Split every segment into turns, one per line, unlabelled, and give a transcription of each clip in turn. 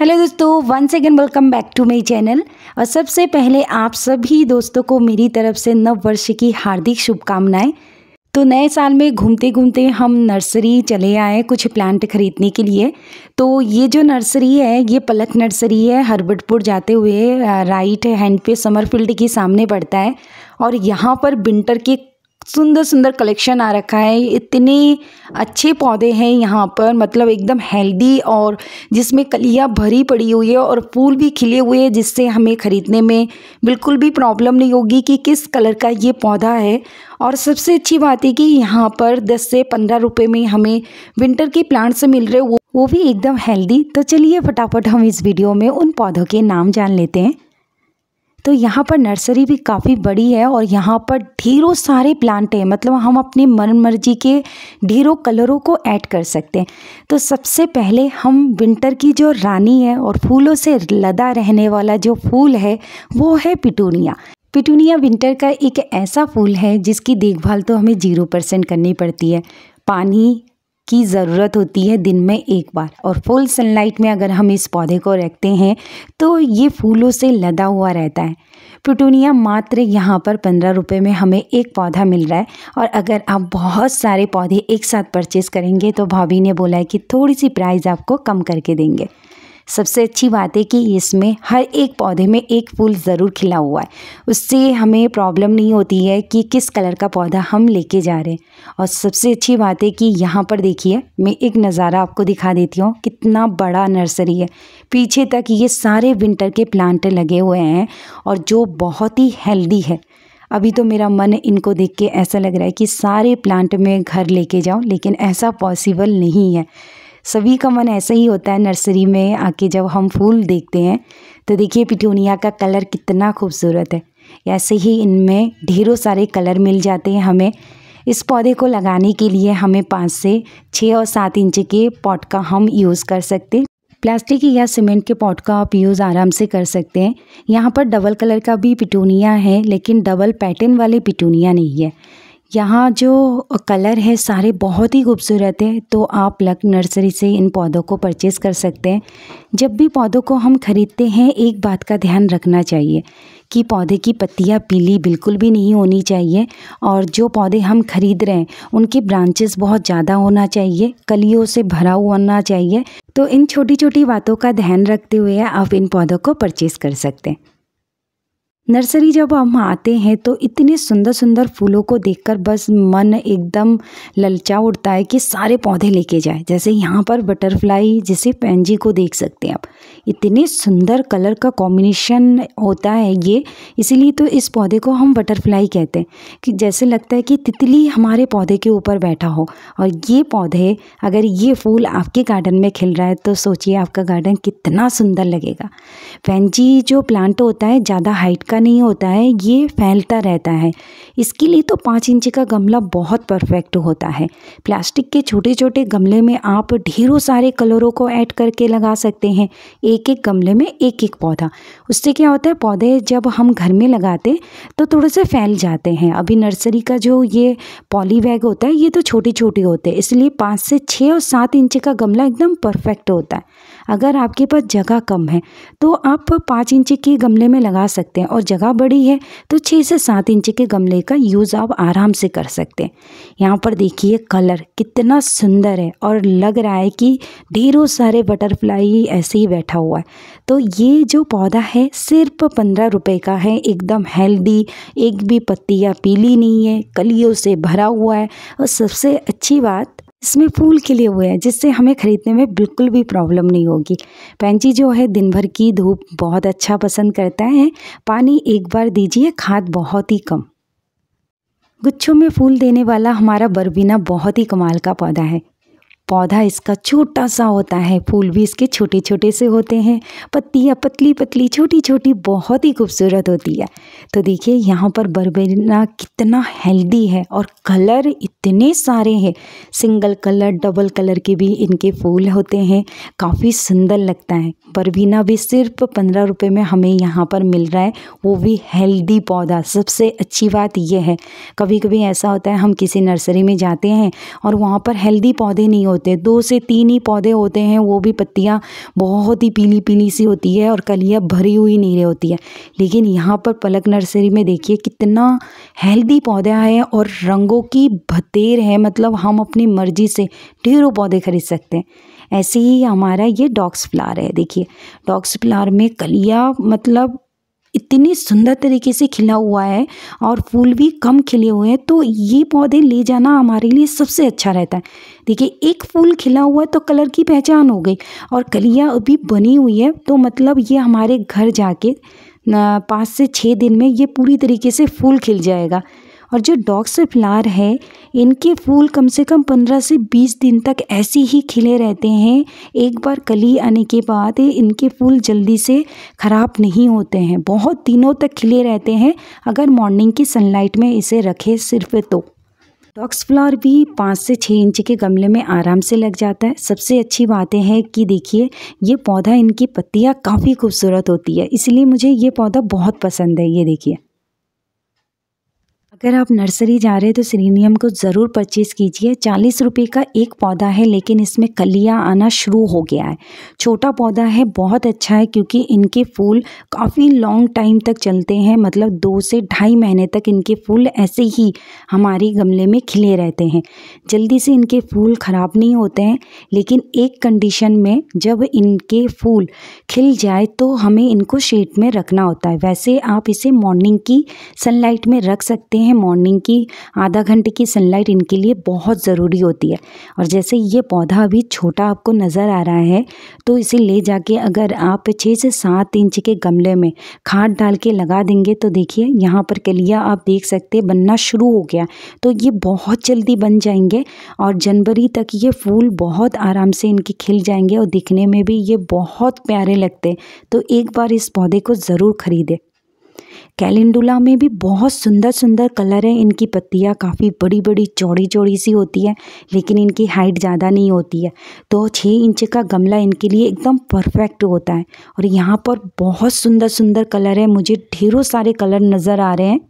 hello दोस्तों one second welcome back to my channel और सबसे पहले आप सभी दोस्तों को मेरी तरफ से नव वर्ष की हार्दिक शुभकामनाएं तो नए साल में घूमते घूमते हम नर्सरी चले आए कुछ प्लांट खरीदने के लिए तो ये जो नर्सरी है ये पलक नर्सरी है हरबटपुर जाते हुए राइट हैंड पे समरफील्ड के सामने पड़ता है और यहाँ पर विंटर के सुंदर सुंदर कलेक्शन आ रखा है इतने अच्छे पौधे हैं यहाँ पर मतलब एकदम हेल्दी और जिसमें कलियाँ भरी पड़ी हुई है और फूल भी खिले हुए हैं जिससे हमें ख़रीदने में बिल्कुल भी प्रॉब्लम नहीं होगी कि किस कलर का ये पौधा है और सबसे अच्छी बात है कि यहाँ पर दस से पंद्रह रुपये में हमें विंटर के प्लांट्स मिल रहे वो वो भी एकदम हेल्दी तो चलिए फटाफट हम इस वीडियो में उन पौधों के नाम जान लेते हैं तो यहाँ पर नर्सरी भी काफ़ी बड़ी है और यहाँ पर ढेरों सारे प्लांट हैं मतलब हम अपने मन मर्जी के ढेरों कलरों को ऐड कर सकते हैं तो सबसे पहले हम विंटर की जो रानी है और फूलों से लदा रहने वाला जो फूल है वो है पिटूनिया पिटूनिया विंटर का एक ऐसा फूल है जिसकी देखभाल तो हमें जीरो परसेंट करनी पड़ती है पानी की ज़रूरत होती है दिन में एक बार और फुल सनलाइट में अगर हम इस पौधे को रखते हैं तो ये फूलों से लदा हुआ रहता है प्लूटोनिया मात्र यहाँ पर पंद्रह रुपये में हमें एक पौधा मिल रहा है और अगर आप बहुत सारे पौधे एक साथ परचेज़ करेंगे तो भाभी ने बोला है कि थोड़ी सी प्राइस आपको कम करके देंगे सबसे अच्छी बात है कि इसमें हर एक पौधे में एक फूल ज़रूर खिला हुआ है उससे हमें प्रॉब्लम नहीं होती है कि किस कलर का पौधा हम लेके जा रहे हैं और सबसे अच्छी बात है कि यहाँ पर देखिए मैं एक नज़ारा आपको दिखा देती हूँ कितना बड़ा नर्सरी है पीछे तक ये सारे विंटर के प्लांट लगे हुए हैं और जो बहुत ही हेल्दी है अभी तो मेरा मन इनको देख के ऐसा लग रहा है कि सारे प्लांट में घर लेके जाऊं लेकिन ऐसा पॉसिबल नहीं है सभी का मन ऐसा ही होता है नर्सरी में आके जब हम फूल देखते हैं तो देखिए पिटूनिया का कलर कितना खूबसूरत है ऐसे ही इनमें ढेरों सारे कलर मिल जाते हैं हमें इस पौधे को लगाने के लिए हमें पाँच से छः और सात इंच के पॉट का हम यूज़ कर सकते हैं प्लास्टिक या सीमेंट के पॉट का आप यूज़ आराम से कर सकते हैं यहाँ पर डबल कलर का भी पिटूनिया है लेकिन डबल पैटर्न वाले पिटूनिया नहीं है यहाँ जो कलर है सारे बहुत ही खूबसूरत है तो आप लक नर्सरी से इन पौधों को परचेज़ कर सकते हैं जब भी पौधों को हम ख़रीदते हैं एक बात का ध्यान रखना चाहिए कि पौधे की पत्तियाँ पीली बिल्कुल भी नहीं होनी चाहिए और जो पौधे हम ख़रीद रहे हैं उनके ब्रांचेस बहुत ज़्यादा होना चाहिए कलियों से भरा होना चाहिए तो इन छोटी छोटी बातों का ध्यान रखते हुए आप इन पौधों को परचेज़ कर सकते हैं नर्सरी जब हम आते हैं तो इतने सुंदर सुंदर फूलों को देखकर बस मन एकदम ललचा उठता है कि सारे पौधे लेके जाए जैसे यहाँ पर बटरफ्लाई जैसे पेंजी को देख सकते हैं आप इतने सुंदर कलर का कॉम्बिनेशन होता है ये इसीलिए तो इस पौधे को हम बटरफ्लाई कहते हैं कि जैसे लगता है कि तितली हमारे पौधे के ऊपर बैठा हो और ये पौधे अगर ये फूल आपके गार्डन में खिल रहा है तो सोचिए आपका गार्डन कितना सुंदर लगेगा पेंजी जो प्लांट होता है ज़्यादा हाइट का नहीं होता है ये फैलता रहता है इसके लिए तो पाँच इंच का गमला बहुत परफेक्ट होता है प्लास्टिक के छोटे छोटे गमले में आप ढेरों सारे कलरों को ऐड करके लगा सकते हैं एक एक गमले में एक एक पौधा उससे क्या होता है पौधे जब हम घर में लगाते तो थोड़े से फैल जाते हैं अभी नर्सरी का जो ये पॉलीबैग होता है ये तो छोटे छोटे होते हैं इसलिए पाँच से छः और सात इंच का गमला एकदम परफेक्ट होता है अगर आपके पास जगह कम है तो आप पाँच इंच के गमले में लगा सकते हैं और और जगह बड़ी है तो छः से सात इंच के गमले का यूज़ आप आराम से कर सकते हैं यहाँ पर देखिए कलर कितना सुंदर है और लग रहा है कि ढेरों सारे बटरफ्लाई ऐसे ही बैठा हुआ है तो ये जो पौधा है सिर्फ पंद्रह रुपये का है एकदम हेल्दी एक भी पत्तियाँ पीली नहीं है कलियों से भरा हुआ है और सबसे अच्छी बात इसमें फूल खिले हुए हैं जिससे हमें ख़रीदने में बिल्कुल भी प्रॉब्लम नहीं होगी पैंची जो है दिन भर की धूप बहुत अच्छा पसंद करता है पानी एक बार दीजिए खाद बहुत ही कम गुच्छों में फूल देने वाला हमारा बरबीना बहुत ही कमाल का पौधा है पौधा इसका छोटा सा होता है फूल भी इसके छोटे छोटे से होते हैं पत्तियाँ पतली पतली छोटी छोटी बहुत ही खूबसूरत होती है तो देखिए यहाँ पर बरबेना कितना हेल्दी है और कलर इतने सारे हैं सिंगल कलर डबल कलर के भी इनके फूल होते हैं काफ़ी सुंदर लगता है बरबीना भी सिर्फ पंद्रह रुपये में हमें यहाँ पर मिल रहा है वो भी हेल्दी पौधा सबसे अच्छी बात यह है कभी कभी ऐसा होता है हम किसी नर्सरी में जाते हैं और वहाँ पर हेल्दी पौधे नहीं होते होते हैं दो से तीन ही पौधे होते हैं वो भी पत्तियाँ बहुत ही पीली पीली सी होती है और कलियाँ भरी हुई नीले होती है लेकिन यहाँ पर पलक नर्सरी में देखिए कितना हेल्दी पौधा है और रंगों की भतेर है मतलब हम अपनी मर्जी से ढेरों पौधे खरीद सकते हैं ऐसे ही हमारा ये डॉक्स फ्लार है देखिए डॉक्स फ्लार में कलिया मतलब इतने सुंदर तरीके से खिला हुआ है और फूल भी कम खिले हुए हैं तो ये पौधे ले जाना हमारे लिए सबसे अच्छा रहता है देखिए एक फूल खिला हुआ है तो कलर की पहचान हो गई और कलिया अभी बनी हुई है तो मतलब ये हमारे घर जाके पाँच से छः दिन में ये पूरी तरीके से फूल खिल जाएगा और जो डॉग्स फ्लार है इनके फूल कम से कम पंद्रह से बीस दिन तक ऐसे ही खिले रहते हैं एक बार कली आने के बाद इनके फूल जल्दी से ख़राब नहीं होते हैं बहुत दिनों तक खिले रहते हैं अगर मॉर्निंग की सनलाइट में इसे रखे सिर्फ तो डॉक्स फ्लावर भी पाँच से छः इंच के गमले में आराम से लग जाता है सबसे अच्छी बातें हैं कि देखिए ये पौधा इनकी पत्तियाँ काफ़ी खूबसूरत होती है इसलिए मुझे ये पौधा बहुत पसंद है ये देखिए अगर आप नर्सरी जा रहे हैं तो सीरीनियम को ज़रूर परचेज़ कीजिए चालीस रुपये का एक पौधा है लेकिन इसमें कलियाँ आना शुरू हो गया है छोटा पौधा है बहुत अच्छा है क्योंकि इनके फूल काफ़ी लॉन्ग टाइम तक चलते हैं मतलब दो से ढाई महीने तक इनके फूल ऐसे ही हमारे गमले में खिले रहते हैं जल्दी से इनके फूल ख़राब नहीं होते हैं लेकिन एक कंडीशन में जब इनके फूल खिल जाए तो हमें इनको शेड में रखना होता है वैसे आप इसे मॉर्निंग की सनलाइट में रख सकते हैं हैं मॉर्निंग की आधा घंटे की सनलाइट इनके लिए बहुत ज़रूरी होती है और जैसे ये पौधा अभी छोटा आपको नज़र आ रहा है तो इसे ले जाके अगर आप छः से सात इंच के गमले में खाद डाल के लगा देंगे तो देखिए यहाँ पर कलिया आप देख सकते हैं बनना शुरू हो गया तो ये बहुत जल्दी बन जाएंगे और जनवरी तक ये फूल बहुत आराम से इनके खिल जाएंगे और दिखने में भी ये बहुत प्यारे लगते हैं तो एक बार इस पौधे को ज़रूर ख़रीदें कैलेंडुला में भी बहुत सुंदर सुंदर कलर है इनकी पत्तियाँ काफ़ी बड़ी बड़ी चौड़ी चौड़ी सी होती है लेकिन इनकी हाइट ज़्यादा नहीं होती है तो छः इंच का गमला इनके लिए एकदम परफेक्ट होता है और यहाँ पर बहुत सुंदर सुंदर कलर है मुझे ढेरों सारे कलर नज़र आ रहे हैं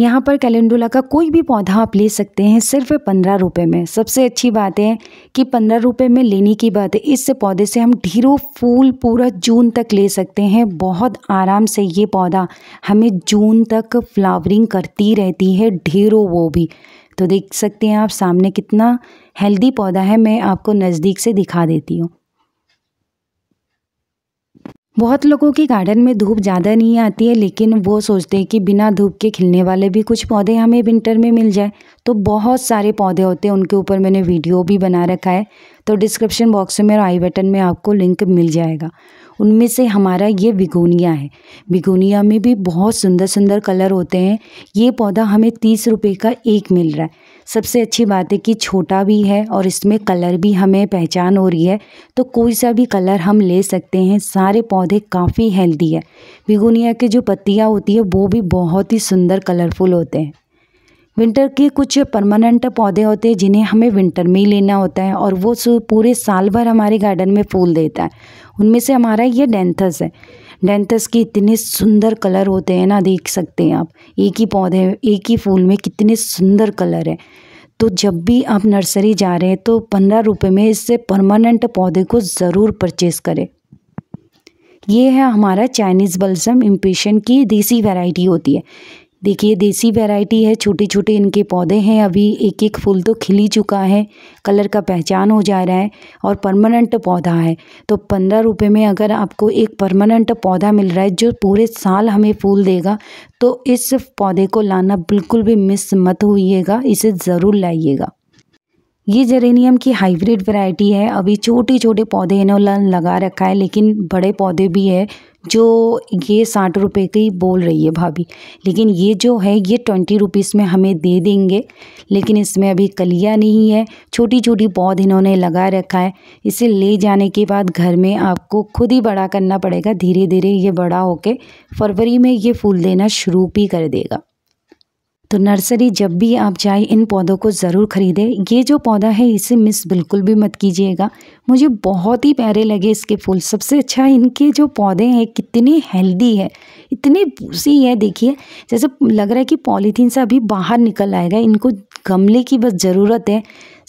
यहाँ पर कैलेंडुला का कोई भी पौधा आप ले सकते हैं सिर्फ पंद्रह रुपये में सबसे अच्छी बात है कि पंद्रह रुपये में लेने की बात है इस पौधे से हम ढीरो फूल पूरा जून तक ले सकते हैं बहुत आराम से ये पौधा हमें जून तक फ्लावरिंग करती रहती है ढेरों वो भी तो देख सकते हैं आप सामने कितना हेल्दी पौधा है मैं आपको नज़दीक से दिखा देती हूँ बहुत लोगों के गार्डन में धूप ज़्यादा नहीं आती है लेकिन वो सोचते हैं कि बिना धूप के खिलने वाले भी कुछ पौधे हमें विंटर में मिल जाए तो बहुत सारे पौधे होते हैं उनके ऊपर मैंने वीडियो भी बना रखा है तो डिस्क्रिप्शन बॉक्स में मेरा आई बटन में आपको लिंक मिल जाएगा उनमें से हमारा ये बिगोनिया है बिगोनिया में भी बहुत सुंदर सुंदर कलर होते हैं ये पौधा हमें तीस रुपये का एक मिल रहा है सबसे अच्छी बात है कि छोटा भी है और इसमें कलर भी हमें पहचान हो रही है तो कोई सा भी कलर हम ले सकते हैं सारे पौधे काफ़ी हेल्दी है बिगुनिया के जो पत्तियाँ होती है वो भी बहुत ही सुंदर कलरफुल होते हैं विंटर के कुछ परमानेंट पौधे होते हैं जिन्हें हमें विंटर में ही लेना होता है और वो पूरे साल भर हमारे गार्डन में फूल देता है उनमें से हमारा ये डेंथस है डेंथस के इतने सुंदर कलर होते हैं ना देख सकते हैं आप एक ही पौधे एक ही फूल में कितने सुंदर कलर है तो जब भी आप नर्सरी जा रहे हैं तो पंद्रह रुपये में इससे परमानेंट पौधे को ज़रूर परचेस करें ये है हमारा चाइनीज़ बल्सम इम्पेशन की देसी वैरायटी होती है देखिए देसी वैरायटी है छोटे छोटे इनके पौधे हैं अभी एक एक फूल तो खिल ही चुका है कलर का पहचान हो जा रहा है और परमानेंट पौधा है तो पंद्रह रुपये में अगर आपको एक परमानेंट पौधा मिल रहा है जो पूरे साल हमें फूल देगा तो इस पौधे को लाना बिल्कुल भी मिस मत होइएगा इसे ज़रूर लाइएगा ये जेरेनियम की हाइब्रिड वैरायटी है अभी छोटे छोटे पौधे इन्होंने लगा रखा है लेकिन बड़े पौधे भी है जो ये साठ रुपए की बोल रही है भाभी लेकिन ये जो है ये ट्वेंटी रुपीज़ में हमें दे देंगे लेकिन इसमें अभी कलिया नहीं है छोटी छोटी पौध इन्होंने लगा रखा है इसे ले जाने के बाद घर में आपको खुद ही बड़ा करना पड़ेगा धीरे धीरे ये बड़ा होके फरवरी में ये फूल देना शुरू भी कर देगा तो नर्सरी जब भी आप जाए इन पौधों को ज़रूर ख़रीदें ये जो पौधा है इसे मिस बिल्कुल भी मत कीजिएगा मुझे बहुत ही प्यारे लगे इसके फूल सबसे अच्छा इनके जो पौधे हैं कितने हेल्दी है इतने बूसी है देखिए जैसे लग रहा है कि पॉलीथीन से अभी बाहर निकल आएगा इनको गमले की बस ज़रूरत है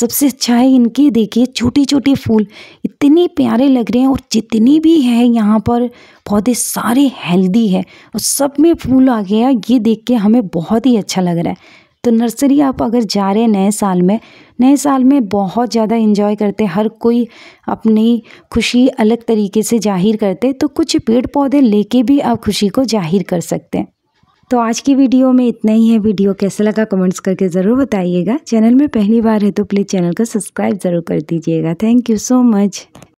सबसे अच्छा है इनके देखिए छोटे छोटे फूल इतने प्यारे लग रहे हैं और जितने भी हैं यहाँ पर पौधे सारे हेल्दी है और सब में फूल आ गया ये देख के हमें बहुत ही अच्छा लग रहा है तो नर्सरी आप अगर जा रहे हैं नए साल में नए साल में बहुत ज़्यादा इन्जॉय करते हर कोई अपनी खुशी अलग तरीके से जाहिर करते तो कुछ पेड़ पौधे लेके भी आप खुशी को जाहिर कर सकते हैं तो आज की वीडियो में इतना ही है वीडियो कैसा लगा कमेंट्स करके ज़रूर बताइएगा चैनल में पहली बार है तो प्लीज़ चैनल को सब्सक्राइब ज़रूर कर दीजिएगा थैंक यू सो मच